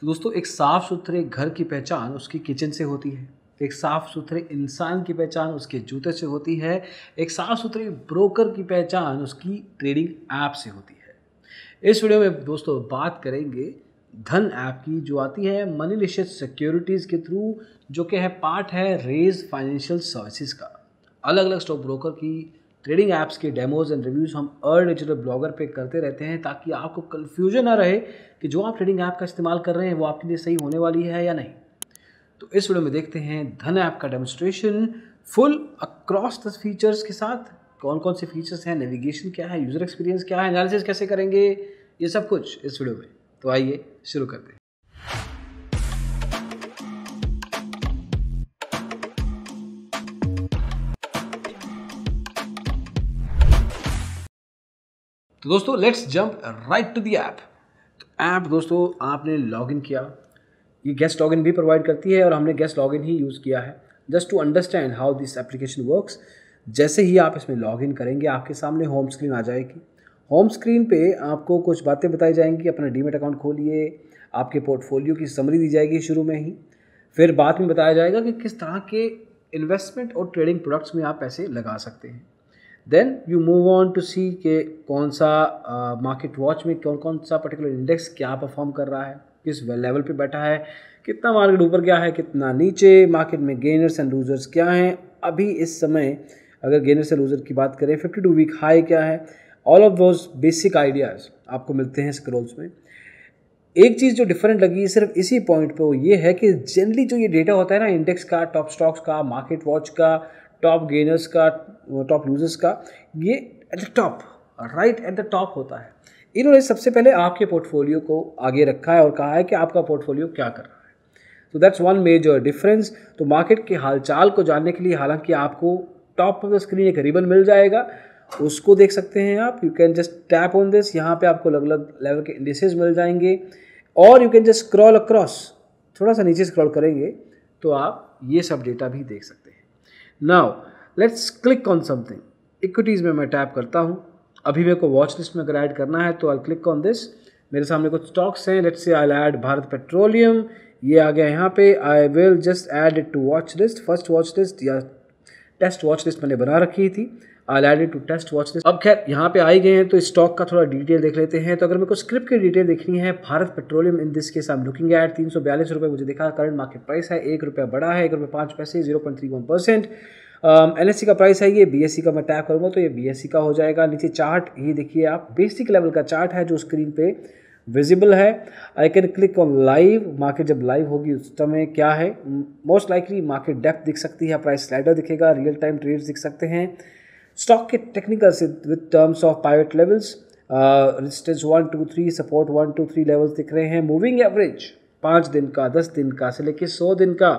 तो दोस्तों एक साफ़ सुथरे घर की पहचान उसकी किचन से होती है एक साफ़ सुथरे इंसान की पहचान उसके जूते से होती है एक साफ़ सुथरे ब्रोकर की पहचान उसकी ट्रेडिंग ऐप से होती है इस वीडियो में दोस्तों बात करेंगे धन ऐप की जो आती है मनी लिशेड सिक्योरिटीज़ के थ्रू जो कि है पार्ट है रेज फाइनेंशियल सर्विसेज का अलग अलग स्टॉक ब्रोकर की ट्रेडिंग ऐप्स के डेमोज एंड रिव्यूज़ हम अर्ड डिजिटल ब्लॉगर पे करते रहते हैं ताकि आपको कन्फ्यूजन ना रहे कि जो आप ट्रेडिंग ऐप का इस्तेमाल कर रहे हैं वो आपके लिए सही होने वाली है या नहीं तो इस वीडियो में देखते हैं धन ऐप का demonstration full across the features के साथ कौन कौन से फीचर्स हैं नेविगेशन क्या है यूज़र एक्सपीरियंस क्या है एनालिसिस कैसे करेंगे ये सब कुछ इस वीडियो में तो आइए शुरू करते हैं तो दोस्तों let's jump right to the app तो ऐप दोस्तों आपने लॉग इन किया ये गेस्ट लॉग इन भी प्रोवाइड करती है और हमने गेस्ट लॉगिन ही यूज़ किया है just to understand how this application works जैसे ही आप इसमें लॉग इन करेंगे आपके सामने होम स्क्रीन आ जाएगी होम स्क्रीन पे आपको कुछ बातें बताई जाएंगी अपना डीमेट अकाउंट खोलिए आपके पोर्टफोलियो की समरी दी जाएगी शुरू में ही फिर बाद में बताया जाएगा कि किस तरह के इन्वेस्टमेंट और ट्रेडिंग प्रोडक्ट्स में आप पैसे लगा सकते हैं then you move on to see के कौन सा मार्केट वॉच में कौन कौन सा पर्टिकुलर इंडेक्स क्या परफॉर्म कर रहा है किस लेवल पे बैठा है कितना मार्केट ऊपर गया है कितना नीचे मार्केट में गेनर्स एंड लूजर्स क्या हैं अभी इस समय अगर गेनर्स एंड लूजर की बात करें फिफ्टी टू वीक हाई क्या है all of those basic ideas आपको मिलते हैं स्क्रोल्स में एक चीज़ जो डिफरेंट लगी सिर्फ इसी पॉइंट पे वो ये है कि जनरली जो ये डेटा होता है ना इंडेक्स का टॉप स्टॉक्स का मार्केट वॉच का टॉप गेनर्स का टॉप यूजर्स का ये at the top right at the top होता है इन्होंने सबसे पहले आपके पोर्टफोलियो को आगे रखा है और कहा है कि आपका पोर्टफोलियो क्या कर रहा है तो दैट्स वन मेजर डिफरेंस तो मार्केट के हालचाल को जानने के लिए हालांकि आपको टॉप ऑफ द स्क्रीन एक रिबन मिल जाएगा उसको देख सकते हैं आप you can just tap on this यहाँ पे आपको अलग अलग लेवल के इंडिसेज मिल जाएंगे और you can just scroll across थोड़ा सा नीचे स्क्रॉल करेंगे तो आप ये सब डेटा भी देख सकते हैं now let's click on something equities में मैं टैप करता हूँ अभी मेरे को वॉच लिस्ट में अगर ऐड करना है तो आई क्लिक ऑन दिस मेरे सामने कुछ स्टॉक्स हैं let's say I add Bharat petroleum ये आ गया यहाँ पे I will just add it to watch list first watch list या टेस्ट वॉच लिस्ट मैंने बना रखी थी I add it to test watch list अब खैर यहाँ पे आई गए हैं तो स्टॉक का थोड़ा डिटेल देख लेते हैं तो अगर मेरे को स्क्रिप्ट की डिटेल देखनी है Bharat Petroleum in this case I am looking at तीन सौ बयालीस रुपये मुझे देखा करंट मार्केट प्राइस है एक रुपया बड़ा है एक रुपये पाँच पैसे zero point three one percent L um, e का प्राइस है ये बी e का मैं टैप करूँगा तो ये बी e का हो जाएगा नीचे चार्ट ये देखिए आप बेसिक लेवल का चार्ट है जो स्क्रीन पर विजिबल है I can click on live market जब लाइव होगी उस समय क्या है मोस्ट लाइकली मार्केट डेप्थ दिख सकती है प्राइस स्लाइडर दिखेगा रियल टाइम ट्रेड्स दिख सकते हैं स्टॉक के टेक्निकल से with terms of pivot levels resistance one two three support one two three levels दिख रहे हैं मूविंग एवरेज पाँच दिन का दस दिन का से लेकर सौ दिन का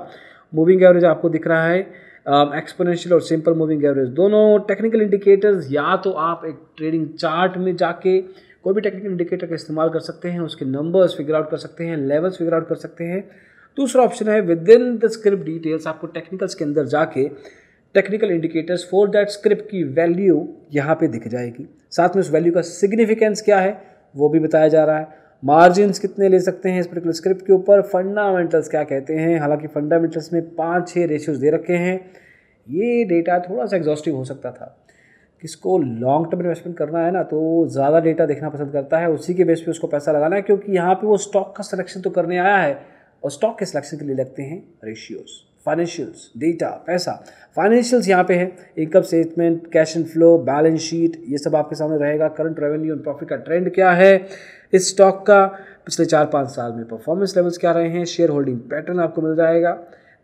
मूविंग एवरेज आपको दिख रहा है एक्सपोनेंशियल um, और सिंपल मूविंग एवरेज दोनों टेक्निकल इंडिकेटर्स या तो आप एक ट्रेडिंग चार्ट में जाके कोई भी टेक्निकल इंडिकेटर का इस्तेमाल कर सकते हैं उसके नंबर्स फिगर आउट कर सकते हैं लेवल्स फिगर आउट कर सकते हैं दूसरा ऑप्शन है with in the script details आपको टेक्निकल्स के अंदर जाके technical indicators for that script की वैल्यू यहाँ पे दिख जाएगी साथ में उस वैल्यू का सिग्निफिकेंस क्या है वो भी बताया जा रहा है मार्जिन कितने ले सकते हैं इस पर्टिकुलर स्क्रिप्ट के ऊपर फंडामेंटल्स क्या कहते हैं हालांकि फंडामेंटल्स में पाँच छः रेशियोज़ दे रखे हैं ये डेटा थोड़ा सा एग्जॉस्टिव हो सकता था किसको लॉन्ग टर्म इन्वेस्टमेंट करना है ना तो ज़्यादा डेटा देखना पसंद करता है उसी के बेस पे उसको पैसा लगाना है क्योंकि यहाँ पे वो स्टॉक का सिलेक्शन तो करने आया है और स्टॉक के सिलेक्शन के लिए लगते हैं रेशियोज़ फाइनेंशियल्स डेटा पैसा फाइनेंशियल्स यहाँ पे है income statement cash and flow balance sheet ये सब आपके सामने रहेगा करंट रेवेन्यू एंड प्रॉफिट का ट्रेंड क्या है इस स्टॉक का पिछले चार पाँच साल में परफॉर्मेंस लेवल्स क्या रहे हैं शेयर होल्डिंग पैटर्न आपको मिल जाएगा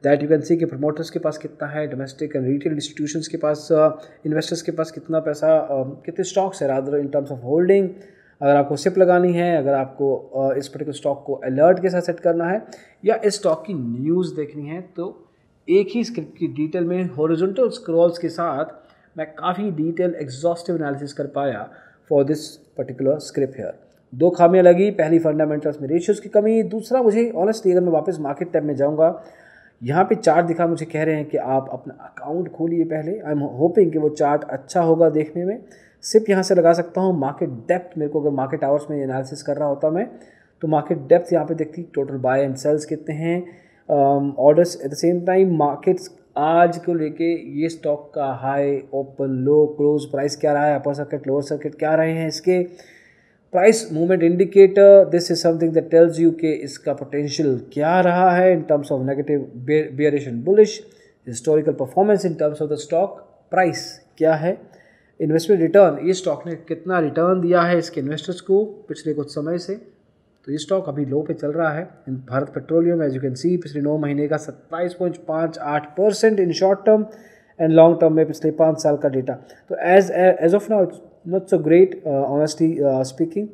दैट यू कैन सी कि प्रमोटर्स के पास कितना है डोमेस्टिक एंड रिटेल इंस्टीट्यूशन के पास इन्वेस्टर्स uh, के पास कितना पैसा um, कितने स्टॉक्स है rather in terms of holding अगर आपको सिप लगानी है अगर आपको इस पर्टिकुलर स्टॉक को अलर्ट के साथ सेट करना है या इस स्टॉक की न्यूज़ देखनी है तो एक ही स्क्रिप्ट की डिटेल में हॉरिजॉन्टल स्क्रॉल्स के साथ मैं काफ़ी डिटेल एग्जॉस्टिव एनालिसिस कर पाया for this particular script here दो खामियाँ लगी पहली फंडामेंटल्स में रेशियोज़ की कमी दूसरा मुझे ऑनेस्टली अगर मैं वापस मार्केट टाइम में जाऊँगा यहाँ पे चार्ट दिखा मुझे कह रहे हैं कि आप अपना अकाउंट खोलिए पहले आई एम होपिंग कि वो चार्ट अच्छा होगा देखने में सिर्फ यहाँ से लगा सकता हूँ मार्केट डेप्थ मेरे को अगर मार्केट आवर्स में एनालिसिस कर रहा होता मैं तो मार्केट डेप्थ यहाँ पे देखती टोटल बाय एंड सेल्स कितने हैं orders at the same time markets आज को लेके ये स्टॉक का high open low close price क्या रहा है अपर सर्किट लोअर सर्किट क्या रहे हैं इसके price movement indicator this is something that tells you के इसका पोटेंशियल क्या रहा है in terms of negative bearish and bullish historical performance in terms of the stock price क्या है इन्वेस्टमेंट रिटर्न ये स्टॉक ने कितना रिटर्न दिया है इसके इन्वेस्टर्स को पिछले कुछ समय से तो ये स्टॉक अभी लो पे चल रहा है Bharat Petroleum as you can see पिछले नौ महीने का सत्ताईस पॉइंट पाँच आठ percent in short term and long term में पिछले पाँच साल का डेटा तो as as of now not so great honestly speaking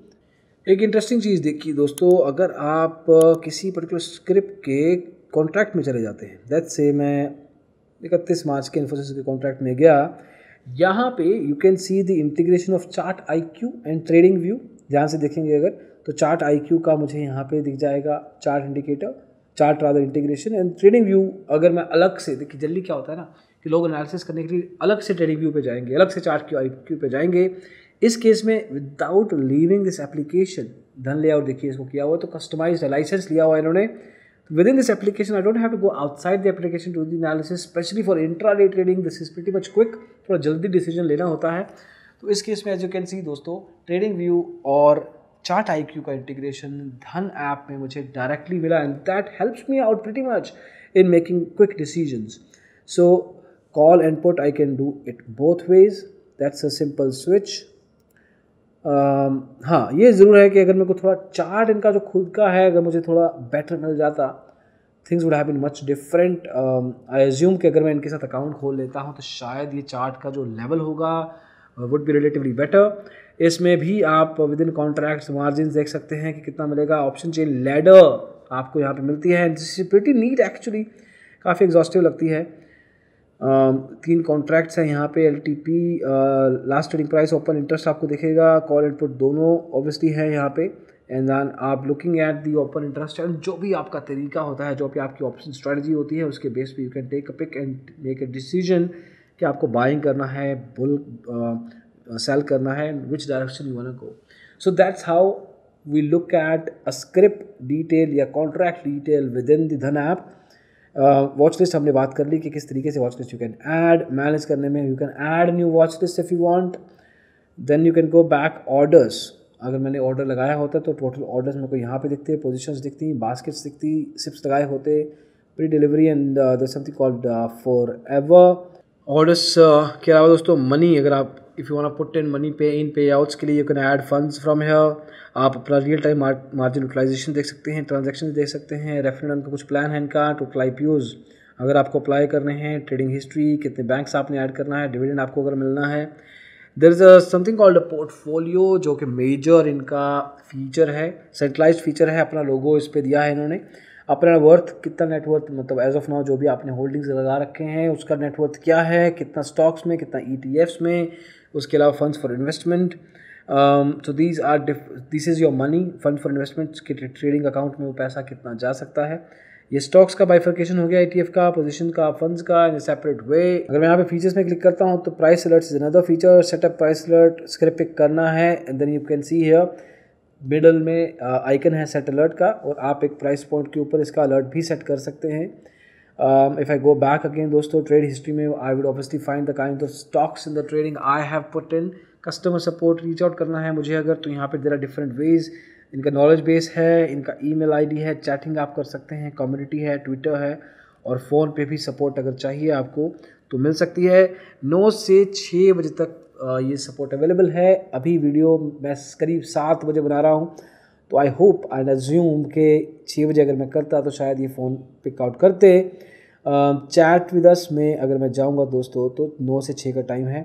एक इंटरेस्टिंग चीज़ देखिए दोस्तों अगर आप uh, किसी पर्टिकुलर स्क्रिप्ट के कॉन्ट्रैक्ट में चले जाते हैं दैट से मैं इकतीस मार्च के इन्फोसिस के कॉन्ट्रैक्ट में गया यहाँ पे you can see the integration of ChartIQ and TradingView ध्यान से देखेंगे अगर तो चार्ट आई क्यू का मुझे यहाँ पे दिख जाएगा chart indicator chart rather integration and TradingView अगर मैं अलग से देखिए जल्दी क्या होता है ना कि लोग एनालिसिस करने के लिए अलग से ट्रेडिंग व्यू पे जाएंगे अलग से चार्ट क्यू आई क्यू पे जाएंगे इस केस में without leaving this application Dhan layout देखिए इसको किया हुआ तो कस्टमाइज लाइसेंस लिया हुआ इन्होंने within this application I don't have to go outside the application to do the analysis especially for intraday trading this is pretty much quick थोड़ा जल्दी डिसीजन लेना होता है तो इस केस में एज यू कैन सी दोस्तों ट्रेडिंग व्यू और चार्ट आई का इंटीग्रेशन धन ऐप में मुझे डायरेक्टली मिला and that helps me out pretty much in making quick decisions so call and put I can do it both ways that's a simple switch हाँ ये ज़रूर है कि अगर मेरे को थोड़ा चार्ट इनका जो खुद का है अगर मुझे थोड़ा बेटर मिल जाता things would have been much different I assume कि अगर मैं इनके साथ अकाउंट खोल लेता हूँ तो शायद ये चार्ट का जो लेवल होगा वुड बी रिलेटिवली बेटर इसमें भी आप विद इन कॉन्ट्रैक्ट्स मार्जिन देख सकते हैं कि कितना मिलेगा ऑप्शन चेन लेडर आपको यहाँ पे मिलती है दिस इज नीट एक्चुअली काफ़ी एग्जॉस्टिव लगती है तीन um, कॉन्ट्रैक्ट्स हैं यहाँ पे L T P last trading price open interest आपको दिखेगा कॉल इनपुट पुट दोनों ऑब्वियसली है यहाँ पे एंड दैन आप looking at the open interest and जो भी आपका तरीका होता है जो भी आपकी ऑप्शन स्ट्रेटजी होती है उसके बेस पे you can take a pick and make a decision कि आपको बाइंग करना है बुल सेल uh, करना है and which direction you wanna go so that's how we look at a script detail या contract detail with in the Dhan app watch list हमने बात कर ली कि किस तरीके से watch list you can add manage करने में you can add new watch list if you want then you can go back orders अगर मैंने ऑर्डर लगाया होता तो टोटल ऑर्डर्स मेरे को यहाँ पे दिखते पोजिशन दिखती बास्केट्स दिखती सिप्स लगाए होते pre delivery and something called forever orders के अलावा दोस्तों मनी अगर आप you you want put in money pay in pay outs के लिए you can add funds from here आप अपना रियल टाइम मार्जिन यूटिलाइजेशन देख सकते हैं ट्रांजेक्शन देख सकते हैं रेफरेंड का कुछ प्लान है इनका टू टोटल यूज़ अगर आपको अप्लाई करने हैं ट्रेडिंग हिस्ट्री कितने बैंक्स आपने ऐड करना है डिविडेंड आपको अगर मिलना है there is something called a portfolio जो कि मेजर इनका फीचर है सेंट्रलाइज फीचर है अपना लोगो इस पर दिया है इन्होंने अपना वर्थ कितना नेटवर्थ मतलब एज ऑफ नाउ जो भी आपने होल्डिंग्स लगा रखे हैं उसका नेटवर्थ क्या है कितना स्टॉक्स में कितना ई e में उसके अलावा funds for investment so these are this is your money fund for investment के ट्रेडिंग अकाउंट में वो पैसा कितना जा सकता है ये स्टॉक्स का बाइफर्केशन हो गया ईटीएफ e का पोजीशन का फंड्स का इन सेपरेट वे अगर मैं यहाँ पे फीचर्स में क्लिक करता हूँ तो price alert is another feature setup price alert scrip pick करना है and then you can see here middle में आइकन uh, है सेट अलर्ट का और आप एक प्राइस पॉइंट के ऊपर इसका अलर्ट भी सेट कर सकते हैं if I go back again दोस्तों ट्रेड हिस्ट्री में I would obviously find the kind of stocks in the trading I have put in customer support reach out करना है मुझे अगर तो यहाँ पे देर आर डिफरेंट वेज इनका नॉलेज बेस है इनका ईमेल आईडी है चैटिंग आप कर सकते हैं कम्युनिटी है ट्विटर है और फ़ोन पे भी सपोर्ट अगर चाहिए आपको तो मिल सकती है नौ से छः बजे तक ये सपोर्ट अवेलेबल है अभी वीडियो मैं करीब सात बजे बना रहा हूँ तो आई होप आई अज्यूम के छः बजे अगर मैं करता तो शायद ये फ़ोन पिकआउट करते चैट विद अस में अगर मैं जाऊँगा दोस्तों तो नौ से छः का टाइम है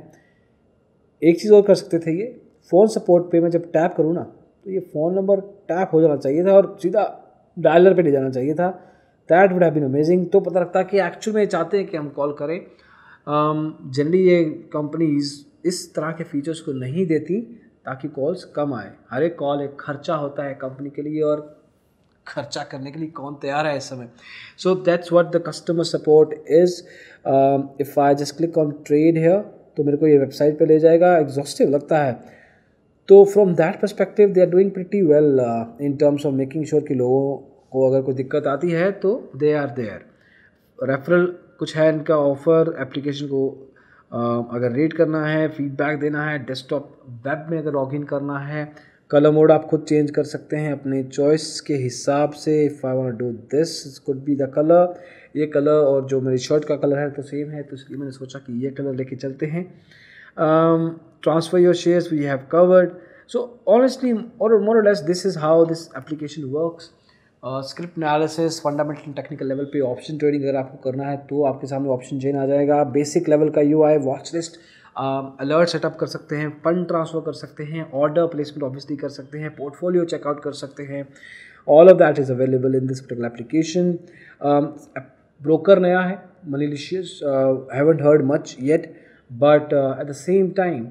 एक चीज़ और कर सकते थे ये फ़ोन सपोर्ट पे मैं जब टैप करूँ ना तो ये फ़ोन नंबर टैप हो जाना चाहिए था और सीधा डायलर पे ले जाना चाहिए था that would have been amazing तो पता लगता कि एक्चुअल में चाहते हैं कि हम कॉल करें जनरली ये कंपनीज इस तरह के फीचर्स को नहीं देती ताकि कॉल्स कम आए हर एक कॉल एक खर्चा होता है कंपनी के लिए और खर्चा करने के लिए कौन तैयार है इस समय so that's what the customer support is if I just click on trade here तो मेरे को ये वेबसाइट पे ले जाएगा एग्जॉस्टिव लगता है तो from that perspective they are doing pretty well in terms of making sure कि लोगों को अगर कोई दिक्कत आती है तो दे आर देयर रेफरल कुछ है इनका ऑफर एप्लीकेशन को uh, अगर रेट करना है फीडबैक देना है डेस्कटॉप वेब में अगर लॉग इन करना है कलर मोड आप खुद चेंज कर सकते हैं अपने चॉइस के हिसाब से if I want do this could be the colour ये कलर और जो मेरी शर्ट का कलर है तो सेम है तो इसलिए मैंने सोचा कि ये कलर लेके चलते हैं transfer your shares we have covered so honestly और more less this is how this application works script analysis fundamental technical level पे ऑप्शन ट्रेडिंग अगर आपको करना है तो आपके सामने ऑप्शन चेन आ जाएगा बेसिक लेवल का U I watch list alert setup कर सकते हैं फंड ट्रांसफ़र कर सकते हैं ऑर्डर प्लेसमेंट ऑब्वियसली कर सकते हैं पोर्टफोलियो चेकआउट कर सकते हैं all of that is available in this particular application broker नया है malicious haven't heard much yet but at the same time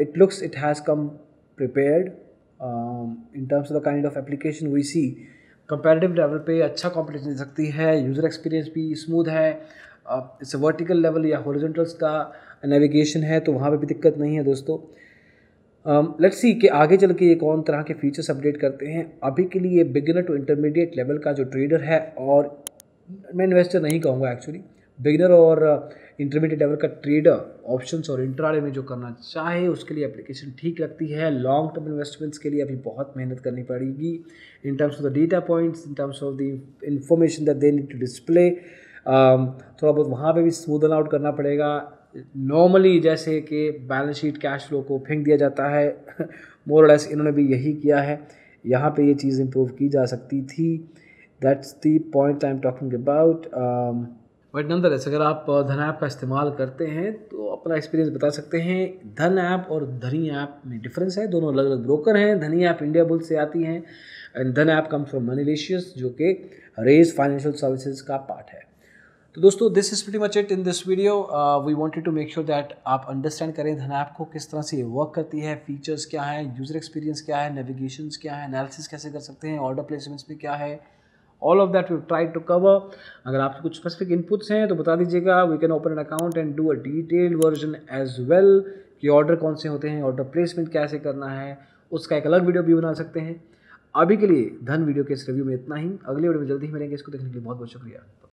it looks it has come prepared in terms of the kind of application we see comparative level पे अच्छा competition दे सकती है user experience भी smooth है इस vertical level या हॉरिजेंटल्स का navigation है तो वहाँ पे भी दिक्कत नहीं है दोस्तों लेट्स um, सी कि आगे चल के ये कौन तरह के फीचर्स अपडेट करते हैं अभी के लिए बिगिनर टू इंटरमीडिएट लेवल का जो ट्रेडर है और मैं इन्वेस्टर नहीं कहूँगा एक्चुअली बिगिनर और इंटरमीडिएट uh, लेवल का ट्रेडर ऑप्शंस और इंटरवाले में जो करना चाहे उसके लिए एप्लीकेशन ठीक लगती है लॉन्ग टर्म इन्वेस्टमेंट्स के लिए अभी बहुत मेहनत करनी पड़ेगी in terms of the data points in terms of the information that they need to display Um, थोड़ा बहुत वहाँ पे भी स्मूदन आउट करना पड़ेगा नॉर्मली जैसे कि बैलेंस शीट कैश फ्लो को फेंक दिया जाता है मोर लेस इन्होंने भी यही किया है यहाँ पे ये चीज़ इम्प्रूव की जा सकती थी that's the point I am talking about but नंदर अगर आप uh, धन ऐप का इस्तेमाल करते हैं तो अपना एक्सपीरियंस बता सकते हैं धन ऐप और धनी ऐप में डिफरेंस है दोनों अलग अलग ब्रोकर हैं धनी ऐप इंडिया बुल से आती हैं एंड धन ऐप कम्स फ्रॉम मनीलिशियस जो कि रेज फाइनेंशियल सर्विसेज का पार्ट है तो दोस्तों this is pretty much it in this video we wanted to make sure that आप अंडरस्टैंड करें धन ऐप को किस तरह से वर्क करती है फीचर्स क्या है यूज़र एक्सपीरियंस क्या है नेविगेशन क्या है एनालिसिस कैसे कर सकते हैं ऑर्डर प्लेसमेंट्स में क्या है all of that we try to cover अगर आपके कुछ स्पेसिफिक इनपुट्स हैं तो बता दीजिएगा we can open an account and do a detailed version as well कि ऑर्डर कौन से होते हैं ऑर्डर प्लेसमेंट कैसे करना है उसका एक अलग वीडियो भी बना सकते हैं अभी के लिए धन वीडियो के इस रिव्यू में इतना ही अगले वीडियो में जल्दी ही मिलेंगे इसको देखने के लिए बहुत बहुत शुक्रिया